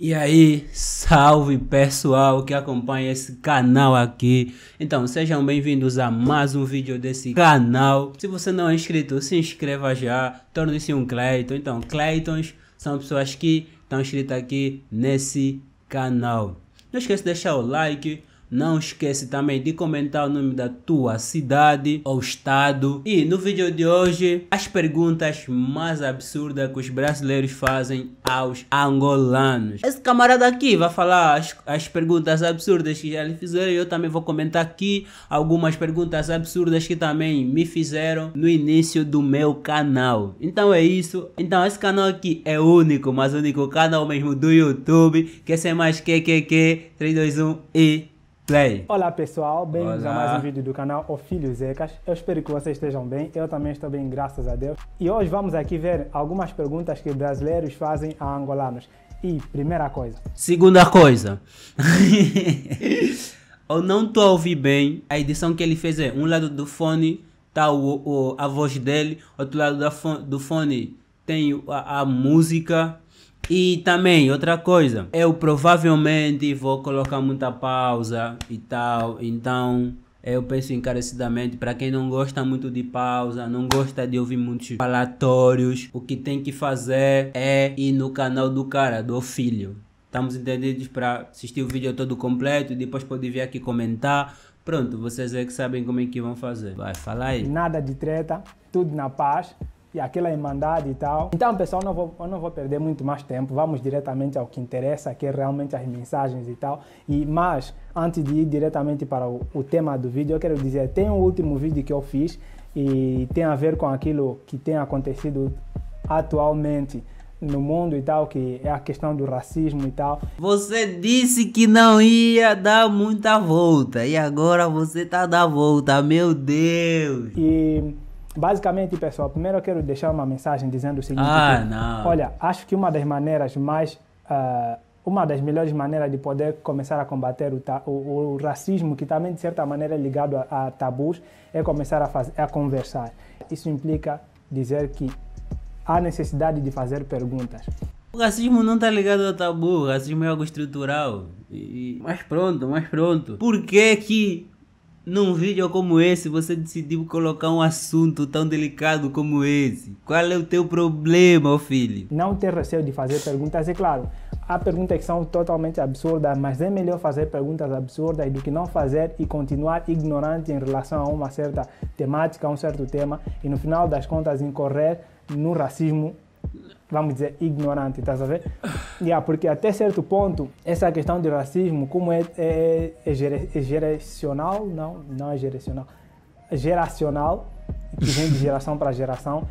E aí, salve pessoal que acompanha esse canal aqui. Então, sejam bem-vindos a mais um vídeo desse canal. Se você não é inscrito, se inscreva já, torne-se um Cleiton. Então, Cleitons são pessoas que estão inscritas aqui nesse canal. Não esqueça de deixar o like, não esquece também de comentar o nome da tua cidade ou estado. E no vídeo de hoje, as perguntas mais absurdas que os brasileiros fazem aos angolanos. Esse camarada aqui vai falar as, as perguntas absurdas que já lhe fizeram. e Eu também vou comentar aqui algumas perguntas absurdas que também me fizeram no início do meu canal. Então é isso. Então esse canal aqui é único, mas único canal mesmo do YouTube. Que é mais que que que 321 e Play. Olá pessoal, bem-vindos a mais um vídeo do canal O Filho Zecas. Eu espero que vocês estejam bem, eu também estou bem, graças a Deus. E hoje vamos aqui ver algumas perguntas que brasileiros fazem a angolanos. E primeira coisa. Segunda coisa. eu não estou a ouvir bem. A edição que ele fez é um lado do fone tá o, o a voz dele, outro lado da fone, do fone tem a, a música e também, outra coisa, eu provavelmente vou colocar muita pausa e tal, então eu penso encarecidamente para quem não gosta muito de pausa, não gosta de ouvir muitos falatórios, o que tem que fazer é ir no canal do cara, do filho. Estamos entendidos para assistir o vídeo todo completo e depois poder vir aqui comentar. Pronto, vocês é que sabem como é que vão fazer. Vai, falar aí. Nada de treta, tudo na paz e aquela Irmandade e tal. Então, pessoal, não vou, eu não vou perder muito mais tempo, vamos diretamente ao que interessa, que é realmente as mensagens e tal. E Mas, antes de ir diretamente para o, o tema do vídeo, eu quero dizer, tem um último vídeo que eu fiz e tem a ver com aquilo que tem acontecido atualmente no mundo e tal, que é a questão do racismo e tal. Você disse que não ia dar muita volta e agora você tá dando volta, meu Deus! E Basicamente, pessoal, primeiro eu quero deixar uma mensagem dizendo o seguinte: ah, que, não. olha, acho que uma das maneiras mais. Uh, uma das melhores maneiras de poder começar a combater o, o, o racismo, que também de certa maneira é ligado a, a tabus, é começar a, a conversar. Isso implica dizer que há necessidade de fazer perguntas. O racismo não está ligado ao tabu, o racismo é algo estrutural. E, mas pronto, mas pronto. Por que que num vídeo como esse, você decidiu colocar um assunto tão delicado como esse. Qual é o teu problema, filho? Não ter receio de fazer perguntas, é claro. Há perguntas que são totalmente absurdas, mas é melhor fazer perguntas absurdas do que não fazer e continuar ignorante em relação a uma certa temática, a um certo tema e no final das contas incorrer no racismo vamos dizer, ignorante, estás a ver? Yeah, porque até certo ponto, essa questão de racismo, como é, é, é, gere, é geracional, não, não é geracional, é geracional, que vem de geração para geração,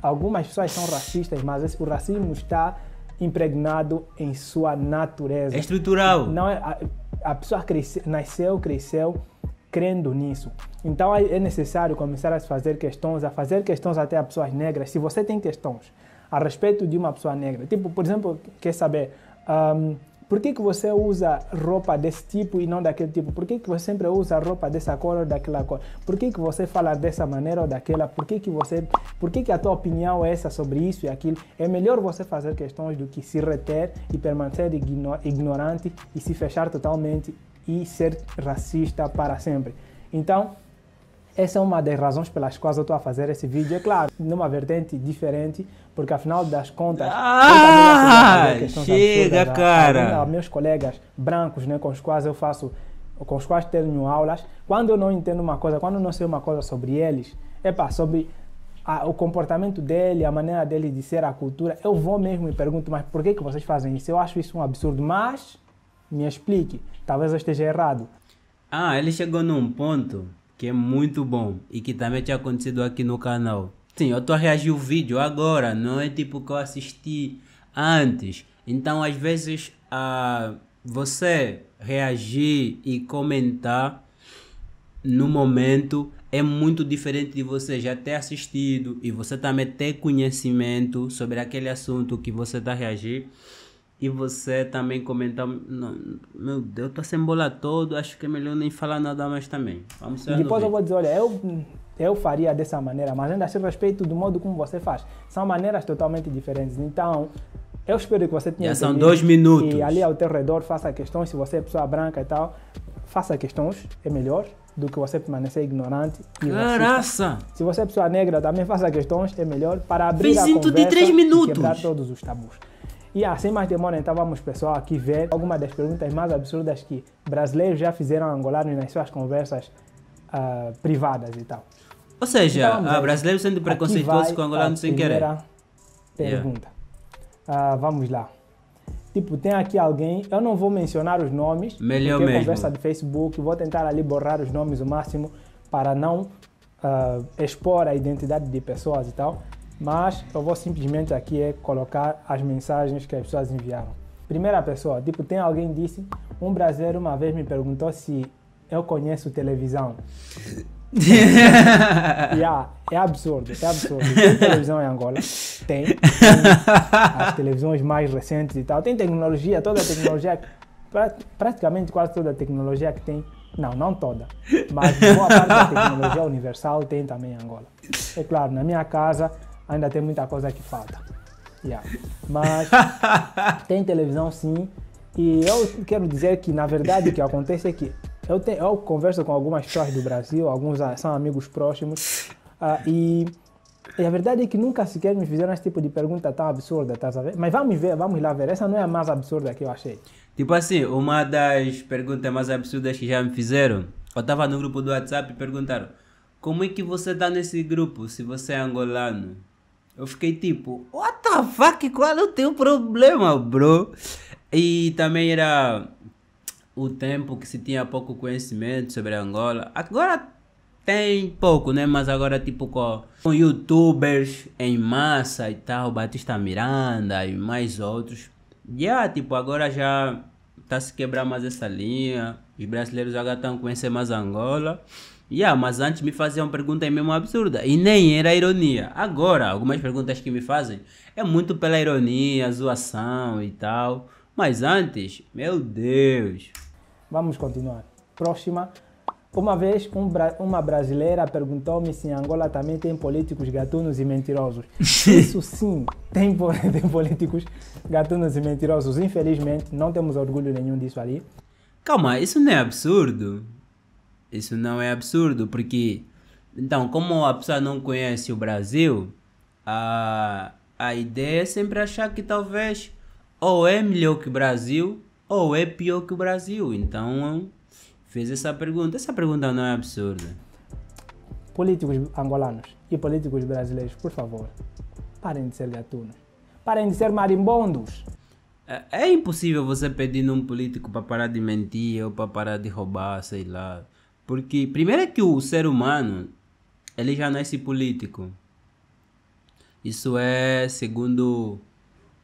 algumas pessoas são racistas, mas esse, o racismo está impregnado em sua natureza. É estrutural. Não é, a, a pessoa cresce, nasceu, cresceu crendo nisso. Então é, é necessário começar a fazer questões, a fazer questões até a pessoas negras. Se você tem questões, a respeito de uma pessoa negra. Tipo, por exemplo, quer saber um, por que, que você usa roupa desse tipo e não daquele tipo? Por que, que você sempre usa roupa dessa cor ou daquela cor? Por que, que você fala dessa maneira ou daquela? Por que, que você. Por que, que a tua opinião é essa sobre isso e aquilo? É melhor você fazer questões do que se reter e permanecer ignorante e se fechar totalmente e ser racista para sempre. Então, essa é uma das razões pelas quais eu estou a fazer esse vídeo. É claro, numa vertente diferente, porque afinal das contas. Ah! chega, absurda, cara! Aos meus colegas brancos, né, com os quais eu faço. com os quais tenho aulas, quando eu não entendo uma coisa, quando eu não sei uma coisa sobre eles, é pá, sobre a, o comportamento dele, a maneira dele de ser, a cultura, eu vou mesmo e pergunto, mas por que, que vocês fazem isso? Eu acho isso um absurdo, mas me explique, talvez eu esteja errado. Ah, ele chegou num ponto que é muito bom e que também tinha acontecido aqui no canal. Sim, eu estou a reagir o vídeo agora, não é tipo que eu assisti antes. Então, às vezes, a você reagir e comentar no momento é muito diferente de você já ter assistido e você também ter conhecimento sobre aquele assunto que você está reagir e você também comentar meu Deus, eu tô sem bola todo, acho que é melhor nem falar nada mais também. Vamos e depois eu vou dizer, olha, eu eu faria dessa maneira, mas ainda assim respeito do modo como você faz. São maneiras totalmente diferentes. Então, eu espero que você tenha. Já são dois minutos. E ali ao teu redor faça questões. Se você é pessoa branca e tal, faça questões. É melhor do que você permanecer ignorante. Caraca! Se você é pessoa negra, também faça questões. É melhor para abrir Fez a conversa de três minutos. e quebrar todos os tabus. E assim mais demora, então vamos pessoal aqui ver algumas das perguntas mais absurdas que brasileiros já fizeram angolanos nas suas conversas uh, privadas e tal. Ou seja, então, brasileiros sendo preconceituosos com angolanos sem querer. Pergunta. Yeah. Uh, vamos lá. Tipo, tem aqui alguém, eu não vou mencionar os nomes, Melhor é mesmo. conversa de Facebook, vou tentar ali borrar os nomes o máximo para não uh, expor a identidade de pessoas e tal, mas eu vou simplesmente aqui é colocar as mensagens que as pessoas enviaram. Primeira pessoa, tipo, tem alguém disse, um brasileiro uma vez me perguntou se eu conheço televisão yeah, é, é absurdo, é absurdo. Tem televisão em Angola, tem, tem, as televisões mais recentes e tal, tem tecnologia, toda a tecnologia, praticamente quase toda a tecnologia que tem. Não, não toda, mas boa parte da tecnologia universal tem também em Angola. É claro, na minha casa ainda tem muita coisa que falta. Yeah. Mas tem televisão sim, e eu quero dizer que na verdade o que acontece é que eu, eu converso com algumas pessoas do Brasil, alguns são amigos próximos, uh, e, e, a verdade é que nunca sequer me fizeram esse tipo de pergunta tão absurda, tá sabendo? Mas vamos ver, vamos lá ver. Essa não é a mais absurda que eu achei. Tipo assim, uma das perguntas mais absurdas que já me fizeram, eu estava no grupo do WhatsApp e perguntaram como é que você tá nesse grupo se você é angolano? Eu fiquei tipo, what the fuck, qual é o teu problema, bro? E também era o tempo que se tinha pouco conhecimento sobre Angola. Agora tem pouco, né? Mas agora, tipo, com, youtubers em massa e tal, Batista Miranda e mais outros. Já, yeah, tipo, agora já tá se quebrar mais essa linha. Os brasileiros agora estão conhecendo mais Angola. Yeah, mas antes me faziam aí mesmo absurda e nem era ironia. Agora, algumas perguntas que me fazem é muito pela ironia, zoação e tal. Mas antes, meu Deus. Vamos continuar. Próxima. Uma vez, um bra uma brasileira perguntou-me se em Angola também tem políticos gatunos e mentirosos. Isso sim, tem, tem políticos gatunos e mentirosos. Infelizmente, não temos orgulho nenhum disso ali. Calma, isso não é absurdo? Isso não é absurdo, porque... Então, como a pessoa não conhece o Brasil, a, a ideia é sempre achar que talvez ou é melhor que o Brasil ou é pior que o Brasil? Então fez essa pergunta. Essa pergunta não é absurda. Políticos angolanos e políticos brasileiros, por favor, parem de ser gatunos. Parem de ser marimbondos. É, é impossível você pedir num político para parar de mentir ou para parar de roubar, sei lá. Porque, primeiro é que o ser humano, ele já nasce é político. Isso é segundo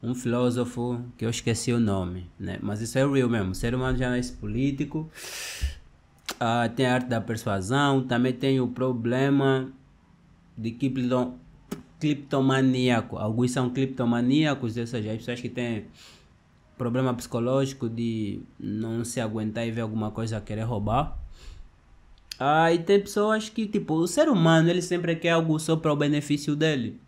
um filósofo que eu esqueci o nome, né? Mas isso é real mesmo. O ser humano já nasce é político. Ah, tem a arte da persuasão. Também tem o problema de clipton, cliptomaníaco. Alguns são cliptomaníacos, ou seja, as pessoas que têm problema psicológico de não se aguentar e ver alguma coisa querer roubar. Ah, e tem pessoas que, tipo, o ser humano, ele sempre quer algo só para o benefício dele.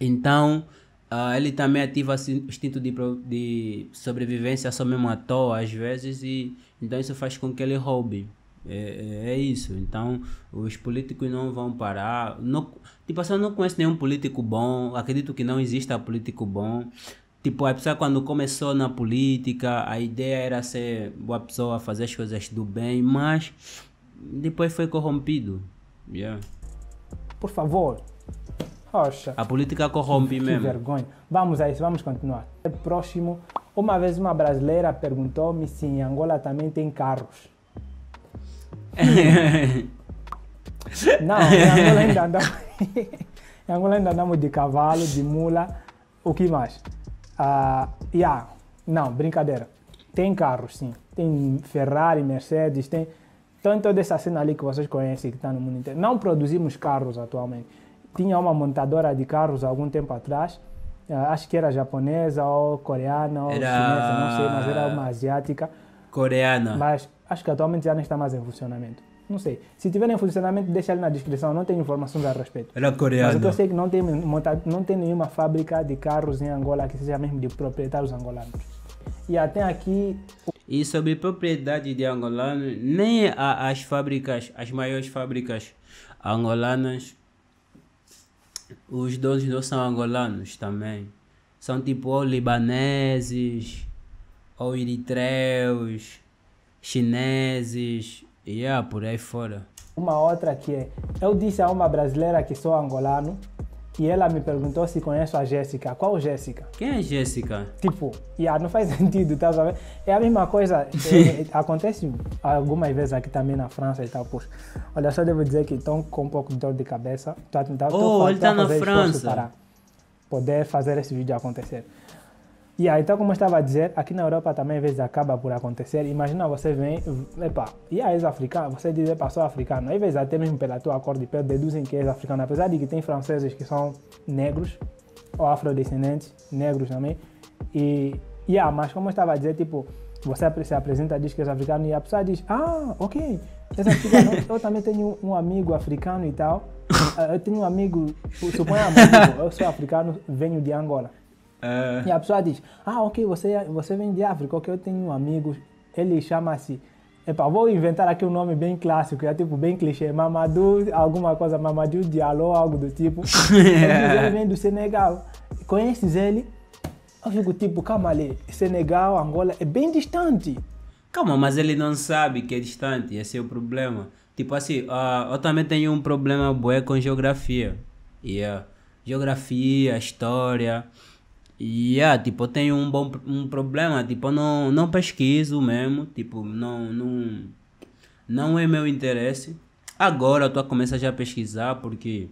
Então, Uh, ele também ativa o instinto de, de sobrevivência só mesmo à toa, às vezes, e então isso faz com que ele roube. É, é, é isso. Então, os políticos não vão parar. Não, tipo assim, eu não conheço nenhum político bom. Acredito que não exista político bom. Tipo, a pessoa quando começou na política, a ideia era ser boa pessoa, fazer as coisas do bem, mas depois foi corrompido. Yeah. Por favor, a política corrompe que mesmo. Que vergonha. Vamos a isso, vamos continuar. É próximo. Uma vez uma brasileira perguntou-me se em Angola também tem carros. Não, em Angola ainda andamos, em Angola ainda andamos de cavalo, de mula, o que mais? Uh, ah, yeah. Não, brincadeira. Tem carros, sim. Tem Ferrari, Mercedes, tem... Então, toda essa cena ali que vocês conhecem, que está no mundo inteiro. Não produzimos carros atualmente tinha uma montadora de carros há algum tempo atrás, eh, acho que era japonesa ou coreana ou era... chinesa, não sei, mas era uma asiática. Coreana. Mas acho que atualmente já não está mais em funcionamento. Não sei. Se tiver em funcionamento, deixa ali na descrição. Não tenho informações a respeito. Era coreana. Mas o que eu sei é que não tem, monta... não tem nenhuma fábrica de carros em Angola que seja mesmo de proprietários angolanos. E até aqui... E sobre propriedade de angolano, nem as fábricas, as maiores fábricas angolanas os donos não são angolanos também. São tipo ou libaneses, ou eritreus, chineses, e yeah, é por aí fora. Uma outra que é, eu disse a uma brasileira que sou angolano, e ela me perguntou se conheço a Jéssica. Qual Jéssica? Quem é Jéssica? Tipo, yeah, não faz sentido, tá sabe? É a mesma coisa, é, é, acontece algumas vezes aqui também na França e tal, poxa. Olha, só devo dizer que estou com um pouco de dor de cabeça. oh, tô, ele está na França. para poder fazer esse vídeo acontecer. E aí, então, como eu estava a dizer, aqui na Europa também às vezes acaba por acontecer. Imagina você vem, epa, e aí és africano, você diz, epa, sou africano. Às vezes até mesmo pela tua cor de pele deduzem que és africano, apesar de que tem franceses que são negros, ou afrodescendentes, negros também. E, yeah, mas como eu estava a dizer, tipo, você se apresenta, diz que és africano, e a pessoa diz, ah, ok, és africano. eu também tenho um amigo africano e tal. Ah, eu tenho um amigo, suponha tipo, eu sou africano, venho de Angola. É. E a pessoa diz, ah, ok, você, é, você vem de África, ok, eu tenho um amigo, ele chama-se... Epa, vou inventar aqui um nome bem clássico, é tipo bem clichê, Mamadou, alguma coisa, Mamadou Diallo, algo do tipo. ele vem do Senegal. Conheces ele? Eu fico tipo, calma ali, Senegal, Angola, é bem distante. Calma, mas ele não sabe que é distante, esse é o problema. Tipo assim, uh, eu também tenho um problema bué com geografia. Yeah. Geografia, história ia yeah, tipo, eu tenho um bom um problema, tipo, eu não, não pesquiso mesmo, tipo, não, não, não é meu interesse. Agora eu tô a começar já a pesquisar, porque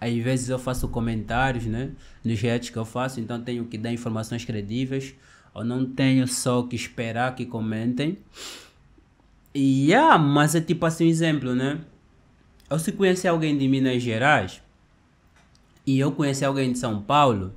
às vezes eu faço comentários, né, nos reads que eu faço, então tenho que dar informações credíveis, eu não tenho só que esperar que comentem. E, yeah, mas é tipo assim, um exemplo, né, eu se conhecer alguém de Minas Gerais, e eu conhecer alguém de São Paulo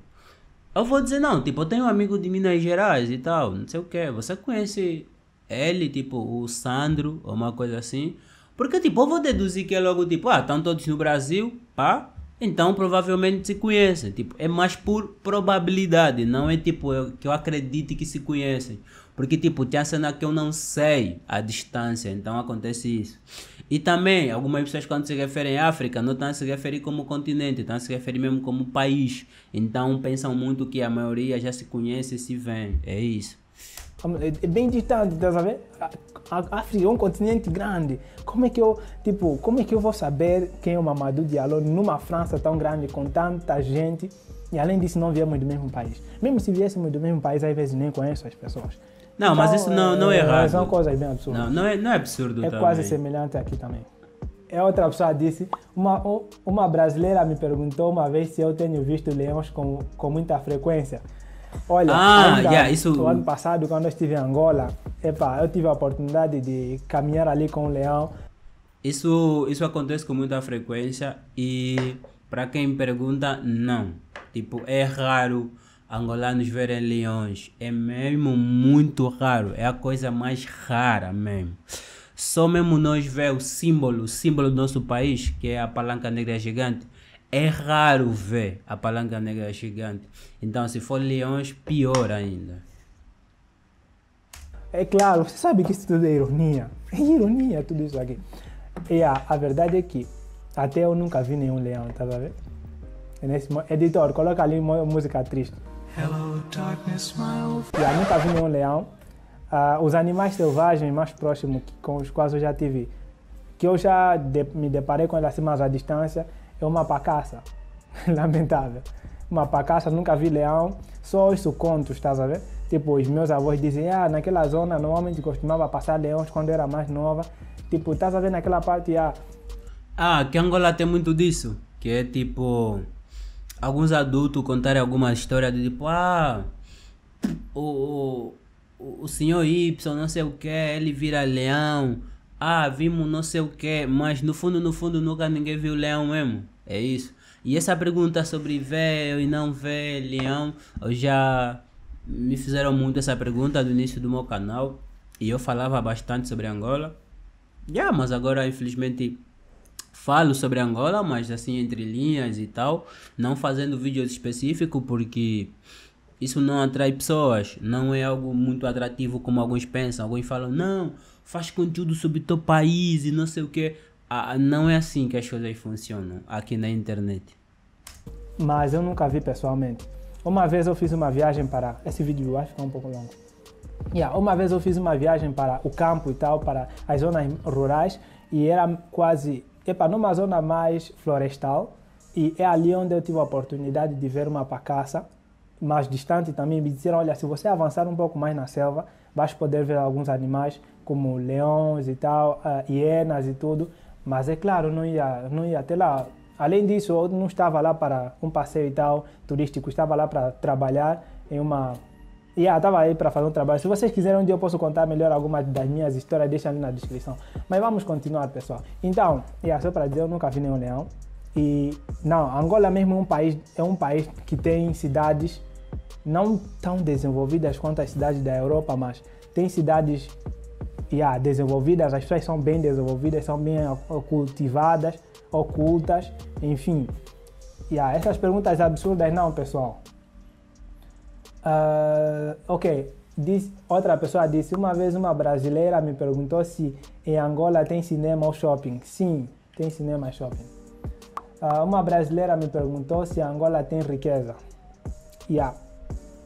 eu vou dizer, não, tipo, eu tenho um amigo de Minas Gerais e tal, não sei o que. Você conhece ele, tipo, o Sandro, ou uma coisa assim? Porque, tipo, eu vou deduzir que é logo, tipo, ah, estão todos no Brasil, pá. Então, provavelmente se conhecem. Tipo, é mais por probabilidade, não é, tipo, eu, que eu acredite que se conhecem. Porque, tipo, tinha cena que eu não sei a distância, então acontece isso. E também, algumas pessoas quando se referem à África, não estão a se referir como continente, estão a se referir mesmo como país. Então pensam muito que a maioria já se conhece e se vê. É isso. É, é bem distante, a ver? A África é um continente grande. Como é que eu, tipo, como é que eu vou saber quem é o Mamadou Diallo numa França tão grande com tanta gente? E além disso, não viemos do mesmo país. Mesmo se viéssemos do mesmo país, às vezes nem conheço as pessoas. Não, mas isso não, não é, então, é errado. São coisas bem absurdas. Não, não é, não é absurdo. É também. quase semelhante aqui também. É outra pessoa disse, uma, uma brasileira me perguntou uma vez se eu tenho visto leões com, com muita frequência. Olha, ah, ainda, yeah, isso... o ano passado, quando eu estive em Angola, epa, eu tive a oportunidade de caminhar ali com um leão. Isso, isso acontece com muita frequência e, para quem pergunta, não. Tipo, é raro angolanos verem leões. É mesmo muito raro, é a coisa mais rara mesmo. Só mesmo nós ver o símbolo, o símbolo do nosso país, que é a palanca negra gigante, é raro ver a palanca negra gigante. Então, se for leões, pior ainda. É claro, você sabe que isso tudo é ironia. É ironia tudo isso aqui. E a, a verdade é que até eu nunca vi nenhum leão, tá vendo? É editor, coloca ali uma música triste. Hello, darkness, my old Yeah, nunca tá vi nenhum leão. Uh, os animais selvagens mais próximos com os quais eu já tive, que eu já de, me deparei com ele assim mais à distância, é uma pacaça. Lamentável. Uma pacaça, nunca vi leão, só os contos, estás a ver? Tipo, os meus avós diziam, ah, naquela zona normalmente costumava passar leões quando era mais nova. Tipo, estás a ver naquela parte, ah... Ah, que Angola tem muito disso, que é tipo alguns adultos contarem alguma história de tipo, ah, o, o, o senhor Y, não sei o que, ele vira leão, ah, vimos não sei o que, mas no fundo, no fundo, nunca ninguém viu leão mesmo. É isso. E essa pergunta sobre ver e não ver leão, eu já me fizeram muito essa pergunta no início do meu canal e eu falava bastante sobre Angola. Yeah, mas agora infelizmente falo sobre Angola, mas assim entre linhas e tal, não fazendo vídeos específicos porque isso não atrai pessoas, não é algo muito atrativo como alguns pensam. Alguns falam, não, faz conteúdo sobre teu país e não sei o que. Ah, não é assim que as coisas funcionam aqui na internet. Mas eu nunca vi pessoalmente. Uma vez eu fiz uma viagem para. Esse vídeo vai ficar um pouco longo. Yeah, uma vez eu fiz uma viagem para o campo e tal, para as zonas rurais, e era quase Epa, numa zona mais florestal e é ali onde eu tive a oportunidade de ver uma pacaça mais distante também me disseram olha se você avançar um pouco mais na selva vais poder ver alguns animais como leões e tal uh, hienas e tudo mas é claro não ia não ia até lá além disso eu não estava lá para um passeio e tal turístico estava lá para trabalhar em uma e ah, tava aí para fazer um trabalho. Se vocês quiserem, um dia eu posso contar melhor algumas das minhas histórias, deixa ali na descrição. Mas vamos continuar, pessoal. Então, yeah, assim, só para dizer, eu nunca vi nenhum leão. E não, Angola mesmo é um país, é um país que tem cidades não tão desenvolvidas quanto as cidades da Europa, mas tem cidades yeah, desenvolvidas, as pessoas são bem desenvolvidas, são bem cultivadas, ocultas, enfim. Yeah, essas perguntas absurdas não, pessoal. Uh, ok, Diz, outra pessoa disse, uma vez uma brasileira me perguntou se em Angola tem cinema ou shopping. Sim, tem cinema e shopping. Uh, uma brasileira me perguntou se Angola tem riqueza. yeah.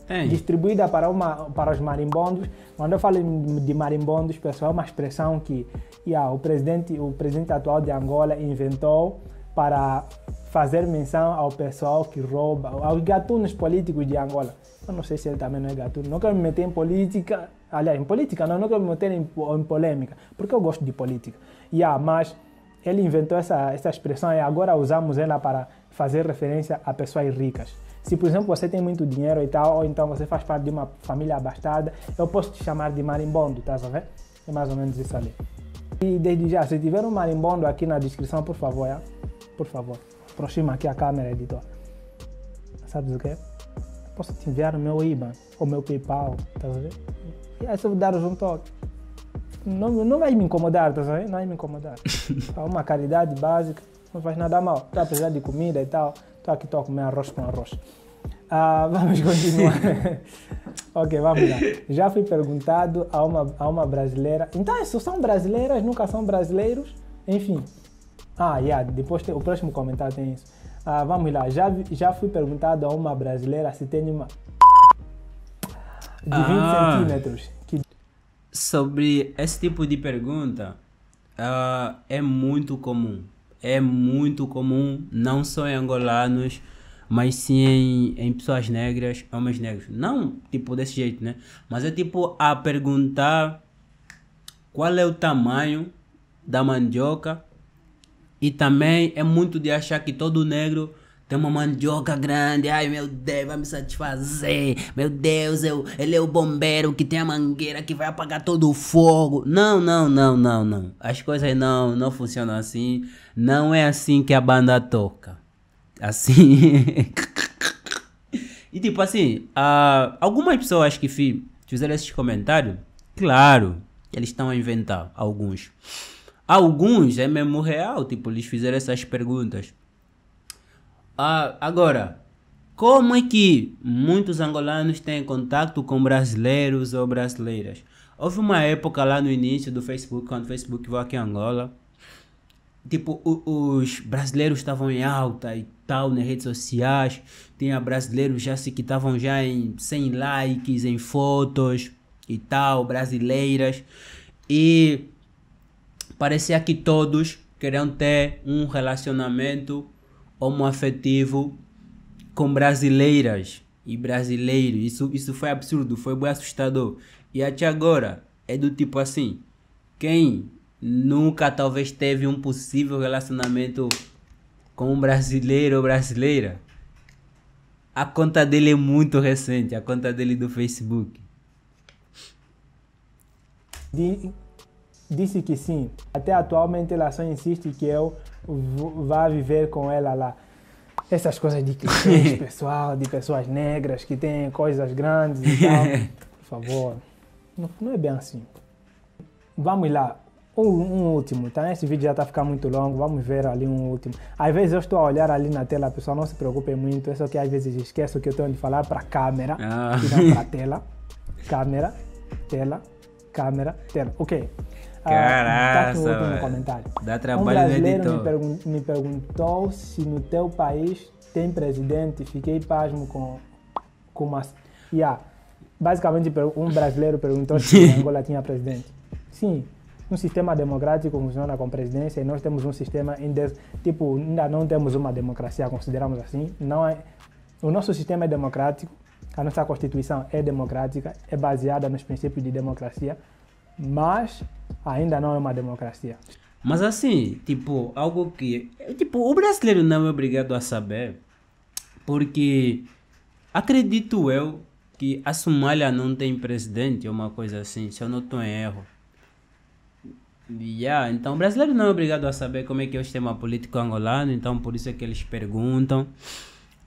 Tem. Distribuída para, uma, para os marimbondos. Quando eu falo de marimbondos, pessoal, é uma expressão que yeah, o, presidente, o presidente atual de Angola inventou para fazer menção ao pessoal que rouba, aos gatunos políticos de Angola Esto no sé si él también es gatuno. No quiero me meter en política. Aliás, em política não, não quero me meter em, polêmica, porque eu gosto de política. Yeah, mas ele inventou essa, essa expressão e eh, agora usamos ela para fazer referência a pessoas ricas. Se, por exemplo, você tem muito dinheiro e tal, ou então você faz parte de uma família abastada, eu posso te chamar de marimbondo, tá sabendo? É mais ou menos isso ali. E desde já, se tiver um marimbondo aqui na descrição, por favor, ah, por favor, aproxima aqui a câmera, editor. Sabes o que? É? posso te enviar o meu IBAN ou meu PayPal, estás a ver? E aí se eu dar um toque, não, não vai me incomodar, estás a ver? Não vai me incomodar. Há tá uma caridade básica, não faz nada mal. Estou a precisar de comida e tal, estou aqui, estou a comer arroz com arroz. Ah, vamos continuar. ok, vamos lá. Já fui perguntado a uma, a uma brasileira. Então, se são brasileiras, nunca são brasileiros, enfim. Ah, yeah, depois tem, o próximo comentário tem isso. Ah, vamos lá, já, já fui perguntado a uma brasileira se tem uma de 20 ah, centímetros. Que... Sobre esse tipo de pergunta, uh, é muito comum. É muito comum, não só em angolanos, mas sim em, em, pessoas negras, homens negros. Não tipo desse jeito, né? Mas é tipo a perguntar qual é o tamanho da mandioca e também é muito de achar que todo negro tem uma mandioca grande. Ai meu Deus, vai me satisfazer. Meu Deus, eu, ele é o bombeiro que tem a mangueira que vai apagar todo o fogo. Não, não, não, não, não. As coisas não, não funcionam assim. Não é assim que a banda toca. Assim. e tipo assim, uh, algumas pessoas que fizeram esses comentários, claro, eles estão a inventar alguns. Alguns é mesmo real, tipo, eles fizeram essas perguntas. Ah, agora, como é que muitos angolanos têm contato com brasileiros ou brasileiras? Houve uma época lá no início do Facebook, quando o Facebook veio aqui em Angola, tipo, os brasileiros estavam em alta e tal nas redes sociais. Tinha brasileiros já se que estavam já em 100 likes, em fotos e tal, brasileiras. E parecia que todos queriam ter um relacionamento homoafetivo com brasileiras e brasileiros. Isso, isso foi absurdo, foi bem assustador. E até agora é do tipo assim: quem nunca talvez teve um possível relacionamento com um brasileiro ou brasileira, a conta dele é muito recente, a conta dele do Facebook. De disse que sim. Até atualmente ela só insiste que eu vá viver com ela lá. Essas coisas de clichês, pessoal, de pessoas negras que têm coisas grandes e tal. Por favor, não, não é bem assim. Vamos lá, um, um, último, tá? Esse vídeo já tá ficando muito longo, vamos ver ali um último. Às vezes eu estou a olhar ali na tela, pessoal, não se preocupem muito, é só que às vezes esqueço que eu tenho de falar para câmera, ah. e não para tela. Câmera, tela, câmera, tela. Ok. Caraca, uh, tá um comentário. Dá trabalho um brasileiro me, pergun me perguntou se no teu país tem presidente. Fiquei pasmo com, com uma... Yeah. Basicamente, um brasileiro perguntou se Angola tinha presidente. Sim, um sistema democrático funciona com presidência e nós temos um sistema em des... tipo ainda não temos uma democracia consideramos assim não é o nosso sistema é democrático a nossa Constituição é democrática, é baseada nos princípios de democracia, mas ainda não é uma democracia. Mas assim, tipo, algo que. Tipo, o brasileiro não é obrigado a saber, porque acredito eu que a Somália não tem presidente, ou uma coisa assim, se eu não estou em erro. Yeah, então, o brasileiro não é obrigado a saber como é que é o sistema político angolano, então por isso é que eles perguntam.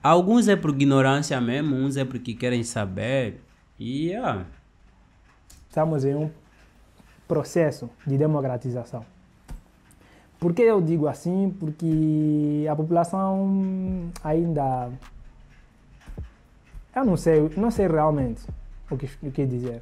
Alguns é por ignorância mesmo, uns é porque querem saber. E yeah. estamos em um processo de democratização. Por que eu digo assim? Porque a população ainda. Eu não sei, não sei realmente o que, o que dizer.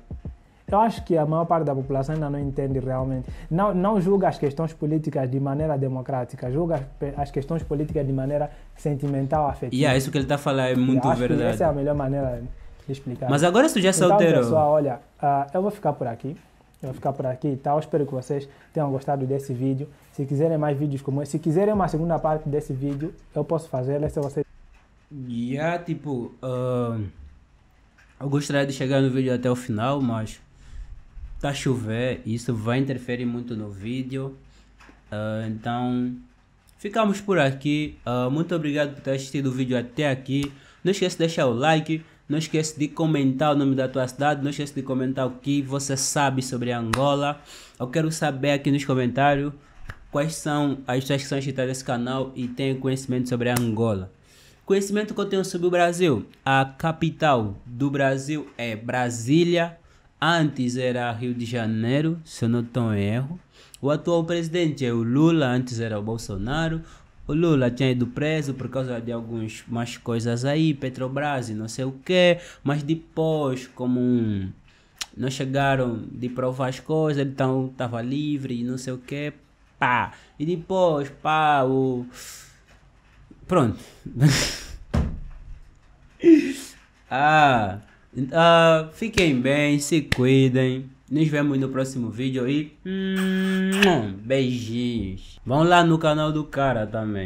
Eu acho que a maior parte da população ainda não entende realmente. Não, não julga as questões políticas de maneira democrática, julga as questões políticas de maneira sentimental, afetiva. E yeah, é isso que ele está falando é muito verdade. essa é a melhor maneira de explicar. Mas agora se tu já é então, solteiro. pessoal, olha, uh, eu vou ficar por aqui. Eu vou ficar por aqui e tal. Espero que vocês tenham gostado desse vídeo. Se quiserem mais vídeos como esse, se quiserem uma segunda parte desse vídeo, eu posso fazer. Se vocês. Yeah, é, tipo. Uh, eu gostaria de chegar no vídeo até o final, mas tá a chover, isso vai interferir muito no vídeo. Uh, então, ficamos por aqui. Uh, muito obrigado por ter assistido o vídeo até aqui. Não esquece de deixar o like. Não esquece de comentar o nome da tua cidade. Não esquece de comentar o que você sabe sobre Angola. Eu quero saber aqui nos comentários quais são as pessoas que são inscritas nesse canal e têm conhecimento sobre Angola. Conhecimento que eu tenho sobre o Brasil. A capital do Brasil é Brasília antes era Rio de Janeiro, se eu não estou em erro. O atual presidente é o Lula, antes era o Bolsonaro. O Lula tinha ido preso por causa de algumas mais coisas aí, Petrobras e não sei o que, mas depois, como um, não chegaram de provar as coisas, então estava tava livre e não sei o que, pá. E depois, pá, o. Pronto. ah. Uh, fiquem bem, se cuidem. Nos vemos no próximo vídeo e. Hum, beijinhos. Vão lá no canal do cara também.